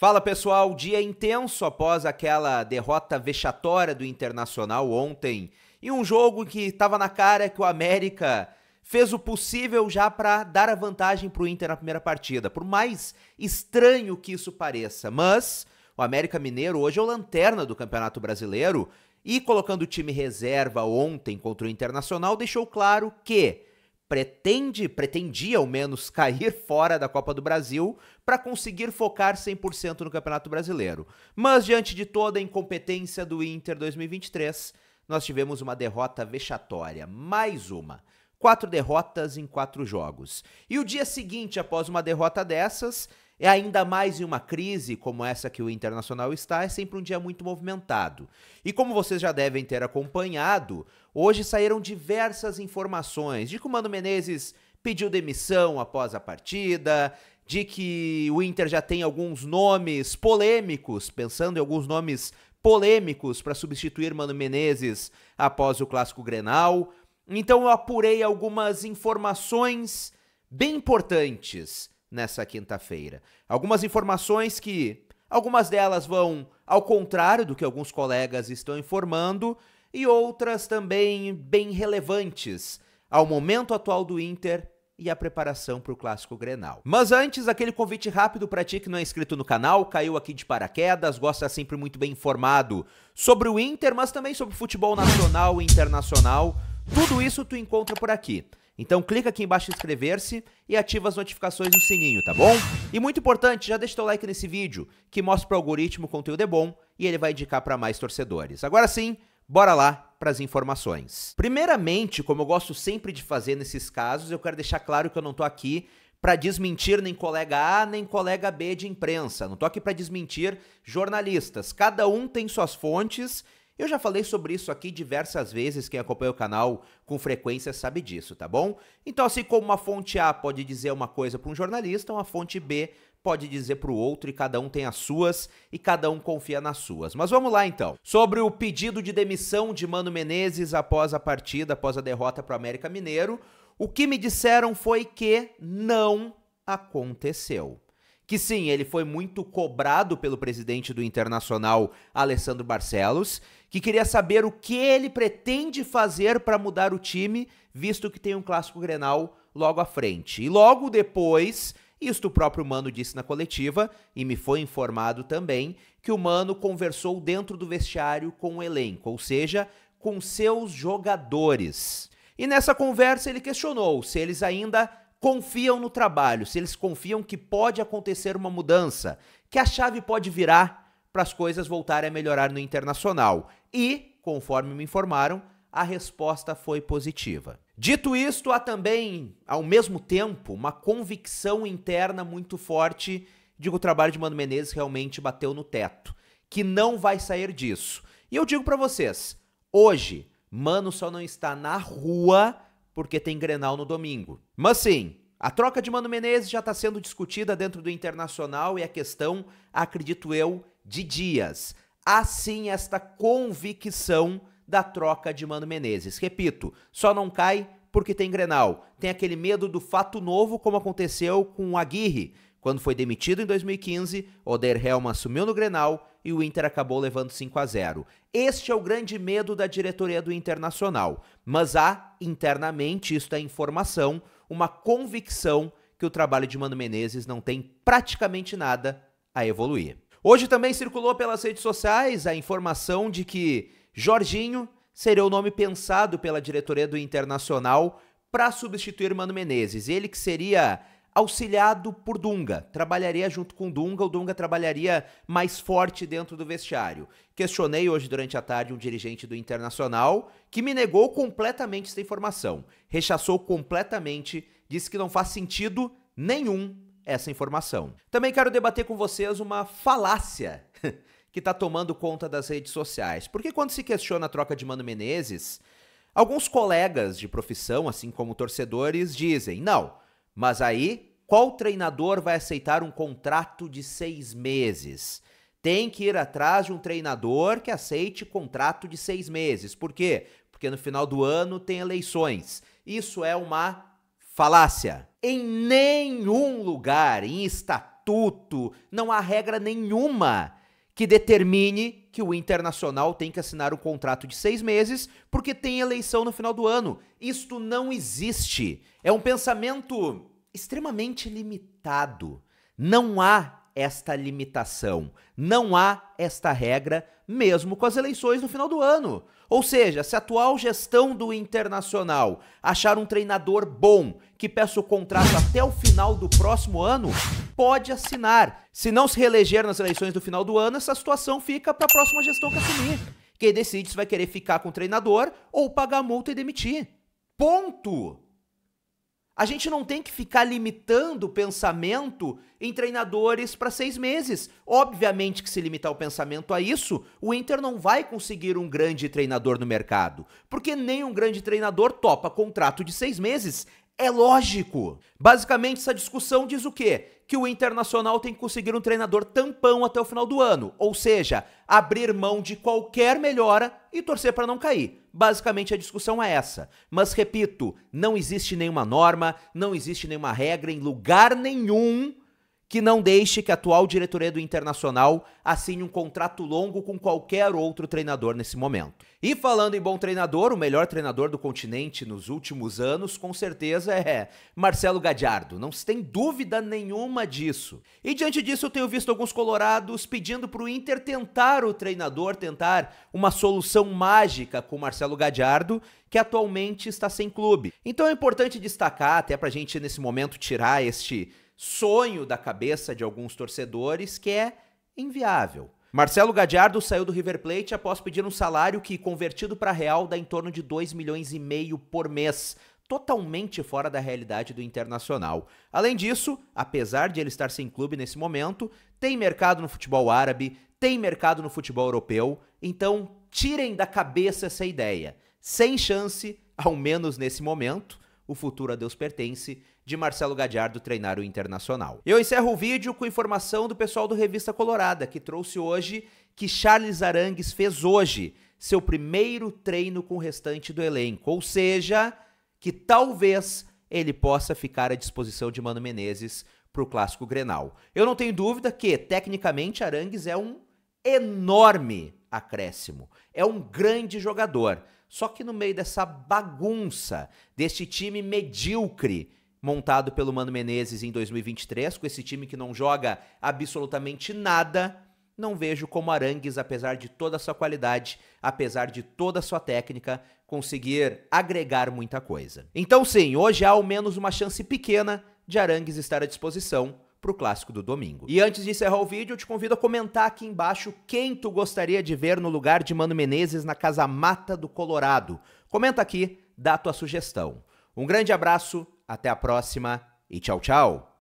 Fala pessoal, dia intenso após aquela derrota vexatória do Internacional ontem e um jogo que estava na cara que o América fez o possível já para dar a vantagem para o Inter na primeira partida, por mais estranho que isso pareça. Mas o América Mineiro hoje é o lanterna do Campeonato Brasileiro e colocando o time reserva ontem contra o Internacional deixou claro que pretende, pretendia ao menos cair fora da Copa do Brasil para conseguir focar 100% no Campeonato Brasileiro. Mas diante de toda a incompetência do Inter 2023, nós tivemos uma derrota vexatória, mais uma. Quatro derrotas em quatro jogos. E o dia seguinte, após uma derrota dessas, é ainda mais em uma crise como essa que o Internacional está, é sempre um dia muito movimentado. E como vocês já devem ter acompanhado, hoje saíram diversas informações de que o Mano Menezes pediu demissão após a partida, de que o Inter já tem alguns nomes polêmicos, pensando em alguns nomes polêmicos para substituir Mano Menezes após o clássico Grenal. Então eu apurei algumas informações bem importantes nessa quinta-feira. Algumas informações que algumas delas vão ao contrário do que alguns colegas estão informando e outras também bem relevantes ao momento atual do Inter e à preparação para o Clássico Grenal. Mas antes, aquele convite rápido para ti que não é inscrito no canal, caiu aqui de paraquedas, gosta sempre muito bem informado sobre o Inter, mas também sobre futebol nacional e internacional. Tudo isso tu encontra por aqui. Então clica aqui embaixo em inscrever-se e ativa as notificações no sininho, tá bom? E muito importante, já deixa o like nesse vídeo, que mostra pro algoritmo o conteúdo é bom e ele vai indicar para mais torcedores. Agora sim, bora lá para as informações. Primeiramente, como eu gosto sempre de fazer nesses casos, eu quero deixar claro que eu não tô aqui para desmentir nem colega A nem colega B de imprensa. Não tô aqui para desmentir jornalistas. Cada um tem suas fontes eu já falei sobre isso aqui diversas vezes, quem acompanha o canal com frequência sabe disso, tá bom? Então, assim como uma fonte A pode dizer uma coisa para um jornalista, uma fonte B pode dizer para o outro e cada um tem as suas e cada um confia nas suas. Mas vamos lá então. Sobre o pedido de demissão de Mano Menezes após a partida, após a derrota para o América Mineiro, o que me disseram foi que não aconteceu que sim, ele foi muito cobrado pelo presidente do Internacional, Alessandro Barcelos, que queria saber o que ele pretende fazer para mudar o time, visto que tem um clássico Grenal logo à frente. E logo depois, isto o próprio Mano disse na coletiva, e me foi informado também, que o Mano conversou dentro do vestiário com o elenco, ou seja, com seus jogadores. E nessa conversa ele questionou se eles ainda confiam no trabalho, se eles confiam que pode acontecer uma mudança, que a chave pode virar para as coisas voltarem a melhorar no internacional. E, conforme me informaram, a resposta foi positiva. Dito isto, há também, ao mesmo tempo, uma convicção interna muito forte de que o trabalho de Mano Menezes realmente bateu no teto, que não vai sair disso. E eu digo para vocês, hoje, Mano só não está na rua porque tem Grenal no domingo. Mas sim, a troca de Mano Menezes já está sendo discutida dentro do Internacional e a questão, acredito eu, de dias. Assim, esta convicção da troca de Mano Menezes. Repito, só não cai porque tem Grenal. Tem aquele medo do fato novo, como aconteceu com o Aguirre, quando foi demitido em 2015, Oder Helm assumiu no Grenal e o Inter acabou levando 5 a 0. Este é o grande medo da diretoria do Internacional, mas há internamente, isto é informação, uma convicção que o trabalho de Mano Menezes não tem praticamente nada a evoluir. Hoje também circulou pelas redes sociais a informação de que Jorginho seria o nome pensado pela diretoria do Internacional para substituir Mano Menezes. Ele que seria auxiliado por Dunga. Trabalharia junto com Dunga, o Dunga trabalharia mais forte dentro do vestiário. Questionei hoje durante a tarde um dirigente do Internacional que me negou completamente essa informação. Rechaçou completamente, disse que não faz sentido nenhum essa informação. Também quero debater com vocês uma falácia que está tomando conta das redes sociais. Porque quando se questiona a troca de Mano Menezes, alguns colegas de profissão, assim como torcedores, dizem: não, mas aí, qual treinador vai aceitar um contrato de seis meses? Tem que ir atrás de um treinador que aceite contrato de seis meses. Por quê? Porque no final do ano tem eleições. Isso é uma falácia. Em nenhum lugar, em estatuto, não há regra nenhuma que determine que o Internacional tem que assinar um contrato de seis meses porque tem eleição no final do ano. Isto não existe. É um pensamento extremamente limitado. Não há esta limitação. Não há esta regra, mesmo com as eleições no final do ano. Ou seja, se a atual gestão do Internacional achar um treinador bom que peça o contrato até o final do próximo ano, pode assinar. Se não se reeleger nas eleições do final do ano, essa situação fica para a próxima gestão que assumir. Quem decide se vai querer ficar com o treinador ou pagar a multa e demitir. Ponto! A gente não tem que ficar limitando o pensamento em treinadores para seis meses. Obviamente que, se limitar o pensamento a isso, o Inter não vai conseguir um grande treinador no mercado. Porque nem um grande treinador topa contrato de seis meses. É lógico. Basicamente, essa discussão diz o quê? Que o Internacional tem que conseguir um treinador tampão até o final do ano, ou seja, abrir mão de qualquer melhora e torcer para não cair. Basicamente a discussão é essa. Mas repito, não existe nenhuma norma, não existe nenhuma regra em lugar nenhum que não deixe que a atual diretoria do Internacional assine um contrato longo com qualquer outro treinador nesse momento. E falando em bom treinador, o melhor treinador do continente nos últimos anos, com certeza, é Marcelo Gadiardo. Não se tem dúvida nenhuma disso. E diante disso, eu tenho visto alguns colorados pedindo para o Inter tentar o treinador, tentar uma solução mágica com Marcelo Gadiardo, que atualmente está sem clube. Então é importante destacar, até para a gente nesse momento tirar este sonho da cabeça de alguns torcedores que é inviável. Marcelo Gadiardo saiu do River Plate após pedir um salário que, convertido para real, dá em torno de 2 milhões e meio por mês, totalmente fora da realidade do Internacional. Além disso, apesar de ele estar sem clube nesse momento, tem mercado no futebol árabe, tem mercado no futebol europeu, então tirem da cabeça essa ideia. Sem chance, ao menos nesse momento, o futuro a Deus pertence de Marcelo Gadiardo treinar o Internacional. Eu encerro o vídeo com informação do pessoal do Revista Colorada, que trouxe hoje que Charles Arangues fez hoje seu primeiro treino com o restante do elenco, ou seja, que talvez ele possa ficar à disposição de Mano Menezes para o Clássico Grenal. Eu não tenho dúvida que, tecnicamente, Arangues é um enorme acréscimo. É um grande jogador. Só que no meio dessa bagunça, deste time medíocre montado pelo Mano Menezes em 2023, com esse time que não joga absolutamente nada, não vejo como Arangues, apesar de toda a sua qualidade, apesar de toda a sua técnica, conseguir agregar muita coisa. Então, sim, hoje há ao menos uma chance pequena de Arangues estar à disposição para o clássico do domingo. E antes de encerrar o vídeo, eu te convido a comentar aqui embaixo quem tu gostaria de ver no lugar de Mano Menezes na Casa Mata do Colorado. Comenta aqui, dá tua sugestão. Um grande abraço até a próxima e tchau, tchau!